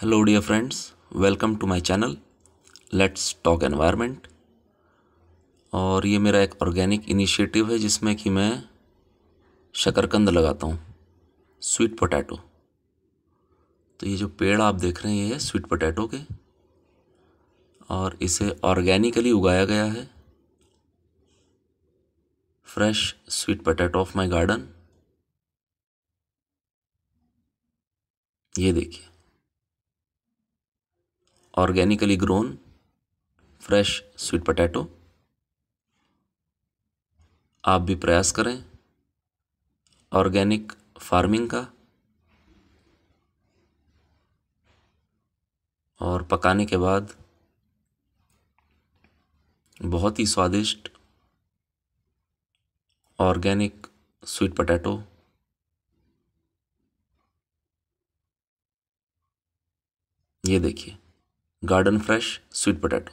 Hello dear friends welcome to my channel let's talk environment और ये मेरा एक ऑर्गेनिक इनिशिएटिव है जिसमें कि मैं शकरकंद लगाता हूँ स्वीट पोटैटो तो ये जो पेड़ आप देख रहे हैं ये है स्वीट पोटैटो के और इसे ऑर्गेनिकली उगाया गया है fresh sweet potato of my garden ये देखिए organically grown fresh sweet potato आप भी प्रयास करें ऑर्गेनिक फार्मिंग का और पकाने के बाद बहुत ही स्वादिष्ट ऑर्गेनिक स्वीट पटैटो ये देखिए garden fresh sweet potato.